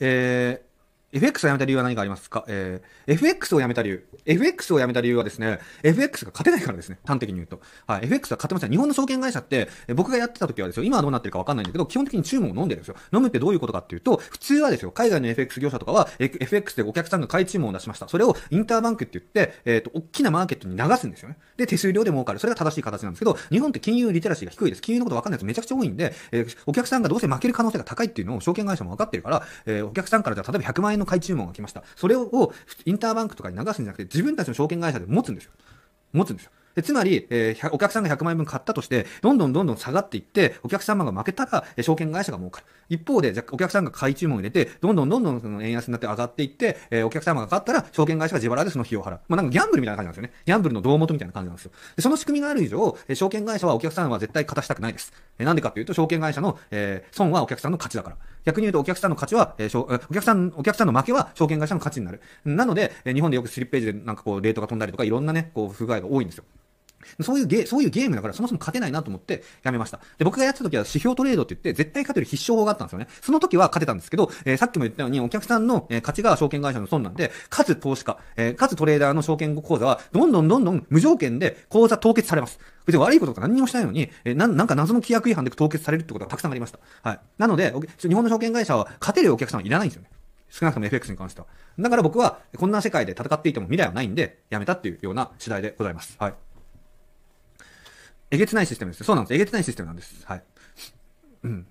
ええ。FX を辞めた理由は何かありますかえー、FX を辞めた理由。FX を辞めた理由はですね、FX が勝てないからですね。端的に言うと。はい。FX は勝てません。日本の証券会社って、え僕がやってた時はですよ、今はどうなってるかわかんないんだけど、基本的に注文を飲んでるんですよ。飲むってどういうことかっていうと、普通はですよ、海外の FX 業者とかは、FX でお客さんが買い注文を出しました。それをインターバンクって言って、えっ、ー、と、大きなマーケットに流すんですよね。で、手数料で儲かる。それが正しい形なんですけど、日本って金融リテラシーが低いです。金融のことわかんないやつめちゃくちゃ多いんで、えー、お客さんがどうせ負ける可能性が高いっていうのを証券会社もわかってるから、えお客さんからじゃ例えば100万円の買い注文が来ました。それをインターバンクとかに流すんじゃなくて、自分たちの証券会社で持つんですよ。持つんですよ。つまり、えー、お客さんが100万円分買ったとして、どんどんどんどん下がっていって、お客様が負けたら、証券会社が儲かる。一方で、じゃお客さんが買い注文入れて、どんどんどんどんその円安になって上がっていって、えー、お客様が買ったら、証券会社が自腹でその費用を払う。まあ、なんかギャンブルみたいな感じなんですよね。ギャンブルの胴元みたいな感じなんですよ。で、その仕組みがある以上、えー、証券会社はお客さんは絶対勝たしたくないです。えー、なんでかというと、証券会社の、えー、損はお客さんの勝ちだから。逆に言うと、お客さんの勝ちは、えー、お客さん、お客さんの負けは証券会社の価値になる。なので、えー、日本でよくスリッページでなんかこう、レートが飛んだりとか、いろんなね、こう、不具合が多いんですよ。そういうゲそういうゲームだから、そもそも勝てないなと思って、やめました。で、僕がやってた時は指標トレードって言って、絶対勝てる必勝法があったんですよね。その時は勝てたんですけど、えー、さっきも言ったように、お客さんの、えー、勝ちが証券会社の損なんで、勝つ投資家、えー、勝つトレーダーの証券口座は、どんどんどんどん無条件で口座凍結されます。別に悪いこととか何にもしないのに、えー、ななんか謎の規約違反で凍結されるってことがたくさんありました。はい。なので、日本の証券会社は勝てるお客さんはいらないんですよね。少なくとも FX に関しては。だから僕は、こんな世界で戦っていても未来はないんで、やめたっていうような次第でございます。はい。えげつないシステムです。そうなんです。えげつないシステムなんです。はい。うん。